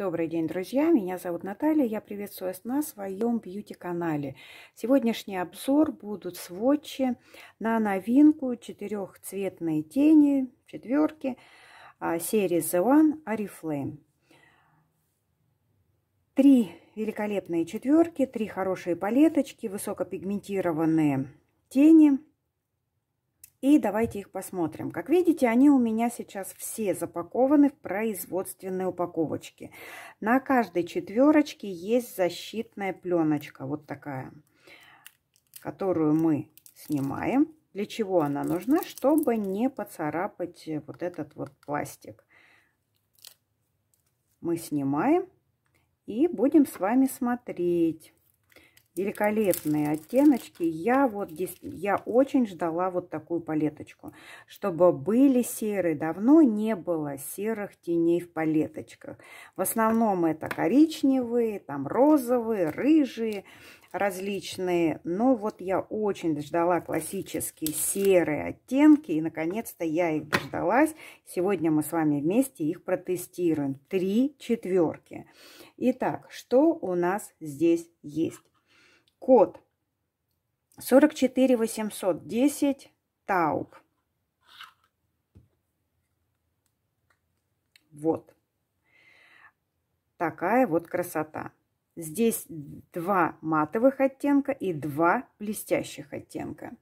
Добрый день, друзья! Меня зовут Наталья. Я приветствую вас на своем бьюти-канале. Сегодняшний обзор будут сводчи на новинку четырехцветные тени четверки а, серии The One Oriflame. Три великолепные четверки, три хорошие палеточки, высокопигментированные тени – и давайте их посмотрим. Как видите, они у меня сейчас все запакованы в производственной упаковочке. На каждой четверочке есть защитная пленочка, вот такая, которую мы снимаем. Для чего она нужна? Чтобы не поцарапать вот этот вот пластик. Мы снимаем и будем с вами смотреть великолепные оттеночки. Я вот здесь, я очень ждала вот такую палеточку, чтобы были серые. Давно не было серых теней в палеточках. В основном это коричневые, там розовые, рыжие различные. Но вот я очень ждала классические серые оттенки. И, наконец-то, я их дождалась. Сегодня мы с вами вместе их протестируем. Три четверки. Итак, что у нас здесь есть? Код 44 810 Тауб. Вот. Такая вот красота. Здесь два матовых оттенка и два блестящих оттенка.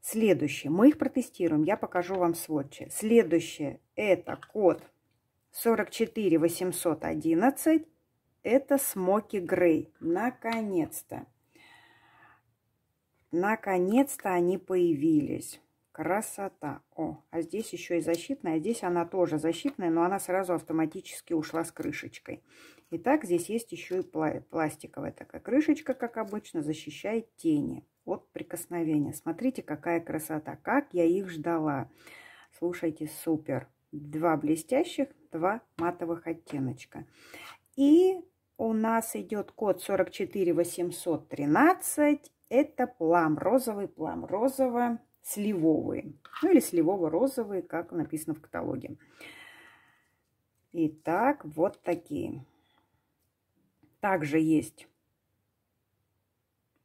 Следующее. Мы их протестируем. Я покажу вам сводчи. Следующее. Это код 44 811 это Смоки Грей. Наконец-то. Наконец-то они появились. Красота. О, а здесь еще и защитная. Здесь она тоже защитная, но она сразу автоматически ушла с крышечкой. Итак, здесь есть еще и пластиковая такая крышечка, как обычно, защищает тени от прикосновения. Смотрите, какая красота. Как я их ждала. Слушайте, супер. Два блестящих, два матовых оттеночка. И у нас идет код 44813. Это плам, розовый плам, розово-сливовый. Ну или сливово-розовый, как написано в каталоге. Итак, вот такие. Также есть...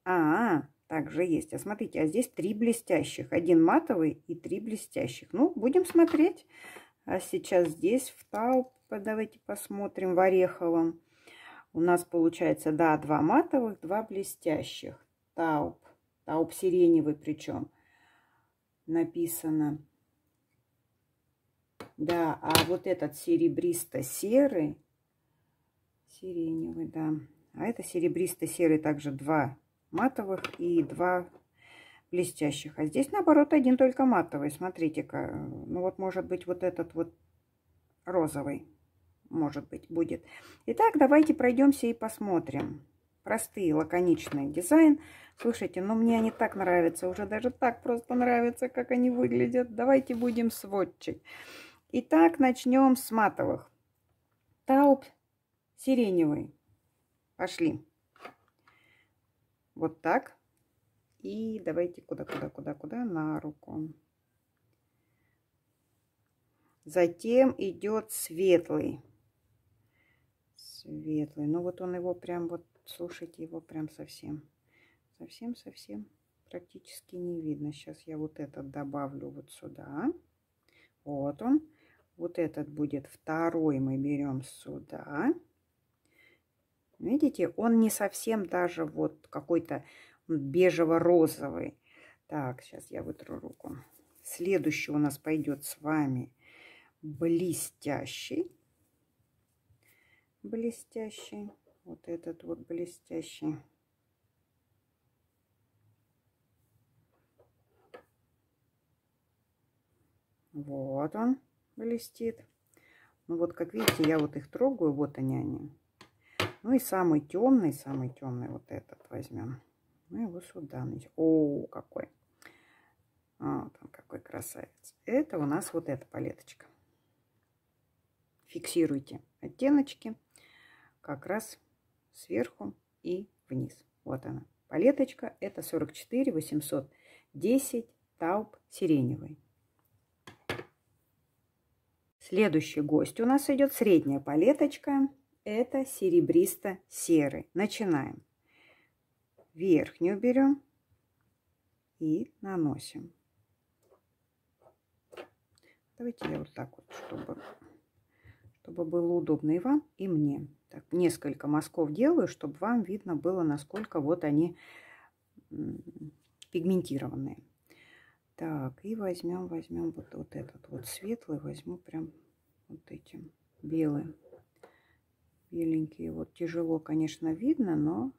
А, -а также есть. А смотрите, а здесь три блестящих. Один матовый и три блестящих. Ну, будем смотреть. А сейчас здесь в тауп. Давайте посмотрим в ореховом. У нас получается, да, два матовых, два блестящих. Тауп. Тауп сиреневый причем. Написано. Да, а вот этот серебристо-серый. Сиреневый, да. А это серебристо-серый также два матовых и два блестящих. А здесь, наоборот, один только матовый. Смотрите-ка. Ну вот, может быть, вот этот вот розовый может быть, будет. Итак, давайте пройдемся и посмотрим. Простые, лаконичный дизайн. Слушайте, ну мне они так нравятся, уже даже так просто нравится, как они выглядят. Давайте будем сводчить. Итак, начнем с матовых. Тауп, сиреневый. Пошли. Вот так. И давайте куда-куда-куда-куда на руку. Затем идет светлый светлый. Но ну, вот он его прям вот, слушайте, его прям совсем, совсем-совсем практически не видно. Сейчас я вот этот добавлю вот сюда. Вот он. Вот этот будет второй мы берем сюда. Видите, он не совсем даже вот какой-то бежево-розовый. Так, сейчас я вытру руку. Следующий у нас пойдет с вами блестящий блестящий, вот этот вот блестящий. Вот он блестит. Ну вот, как видите, я вот их трогаю, вот они они. Ну и самый темный, самый темный вот этот возьмем. Ну его сюда. О, какой. Вот он какой красавец. Это у нас вот эта палеточка. Фиксируйте оттеночки как раз сверху и вниз. Вот она. Палеточка это 44 810 тауб сиреневый. Следующий гость у нас идет средняя палеточка. Это серебристо-серый. Начинаем. Верхнюю берем и наносим. Давайте я вот так вот, чтобы, чтобы было удобно и вам, и мне так, несколько мазков делаю, чтобы вам видно было, насколько вот они пигментированные. Так, и возьмем, возьмем вот, вот этот вот светлый, возьму прям вот этим белым. Беленькие, вот тяжело, конечно, видно, но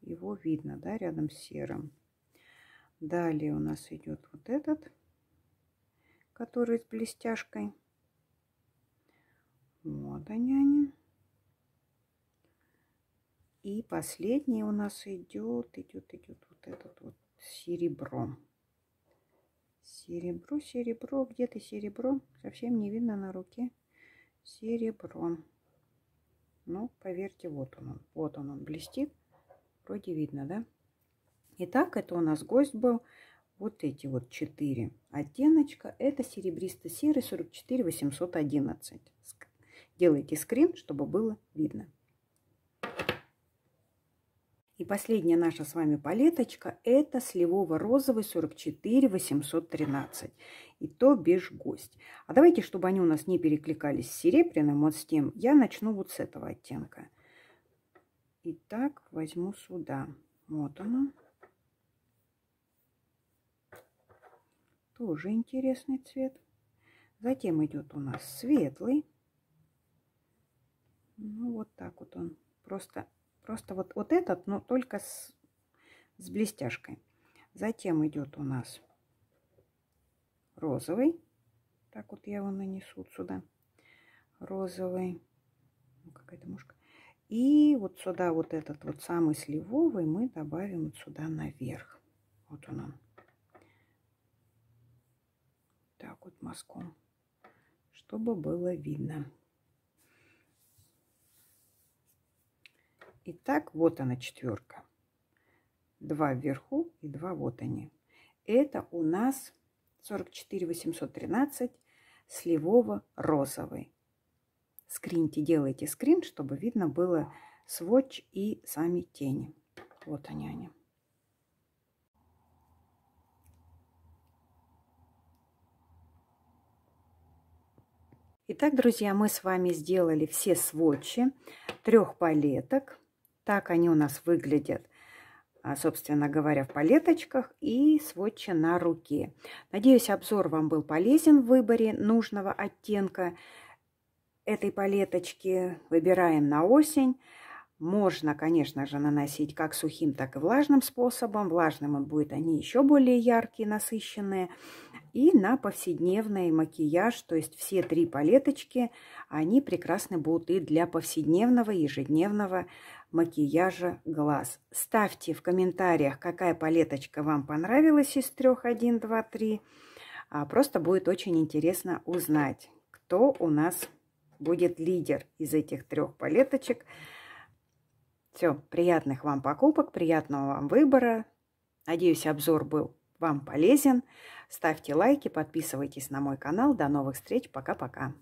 его видно, да, рядом с серым. Далее у нас идет вот этот, который с блестяшкой. Вот они они. И последний у нас идет, идет, идет вот этот вот серебро. Серебро, серебро, где ты серебро? Совсем не видно на руке. Серебро. Ну, поверьте, вот он, вот он, он блестит. Вроде видно, да? Итак, это у нас гость был. Вот эти вот четыре оттеночка. Это серебристо-серый 44811. Делайте скрин, чтобы было видно. И последняя наша с вами палеточка – это сливово-розовый 44 813. И то бишь гость. А давайте, чтобы они у нас не перекликались с серебряным, вот с тем, я начну вот с этого оттенка. Итак, возьму сюда. Вот оно. Тоже интересный цвет. Затем идет у нас светлый. Ну, вот так вот он. Просто Просто вот, вот этот, но только с, с блестяшкой. Затем идет у нас розовый. Так вот я его нанесу сюда. Розовый. Ну, какая-то мушка. И вот сюда вот этот вот самый сливовый мы добавим вот сюда наверх. Вот он он. Так вот мазком, чтобы было видно. Итак, вот она четверка. Два вверху и два вот они. Это у нас 44 813 сливово-розовый. Скриньте, делайте скрин, чтобы видно было сводч и сами тени. Вот они они. Итак, друзья, мы с вами сделали все сводчи трех палеток. Так они у нас выглядят, а, собственно говоря, в палеточках и сводча на руке. Надеюсь, обзор вам был полезен в выборе нужного оттенка этой палеточки. Выбираем на осень. Можно, конечно же, наносить как сухим, так и влажным способом. Влажным он будет, они еще более яркие, насыщенные. И на повседневный макияж, то есть все три палеточки, они прекрасны будут и для повседневного, ежедневного макияжа глаз. Ставьте в комментариях, какая палеточка вам понравилась из трех, один, два, три. А, просто будет очень интересно узнать, кто у нас будет лидер из этих трех палеточек – все, приятных вам покупок, приятного вам выбора. Надеюсь, обзор был вам полезен. Ставьте лайки, подписывайтесь на мой канал. До новых встреч. Пока-пока.